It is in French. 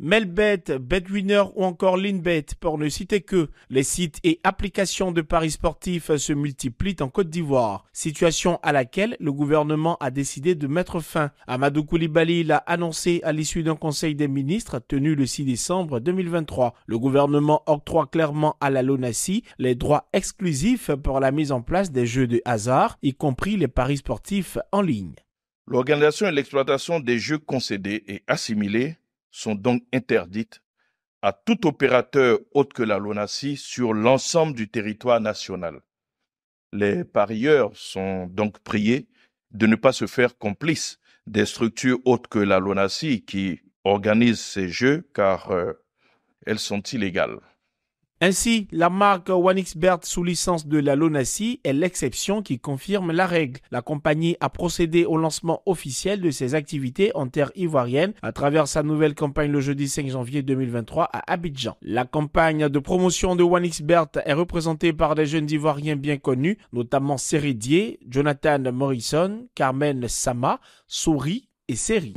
Melbet, Betwinner ou encore Linbet, pour ne citer que les sites et applications de paris sportifs se multiplient en Côte d'Ivoire, situation à laquelle le gouvernement a décidé de mettre fin. Amadou Koulibaly l'a annoncé à l'issue d'un conseil des ministres tenu le 6 décembre 2023. Le gouvernement octroie clairement à la LONASI les droits exclusifs pour la mise en place des jeux de hasard, y compris les paris sportifs en ligne. L'organisation et l'exploitation des jeux concédés et assimilés sont donc interdites à tout opérateur autre que la LONACI sur l'ensemble du territoire national. Les parieurs sont donc priés de ne pas se faire complices des structures autres que la LONACI qui organisent ces jeux car euh, elles sont illégales. Ainsi, la marque OneXBert sous licence de la Lonasi est l'exception qui confirme la règle. La compagnie a procédé au lancement officiel de ses activités en terre ivoirienne à travers sa nouvelle campagne le jeudi 5 janvier 2023 à Abidjan. La campagne de promotion de OneXBert est représentée par des jeunes ivoiriens bien connus, notamment Seridier, Jonathan Morrison, Carmen Sama, Souris et Seri.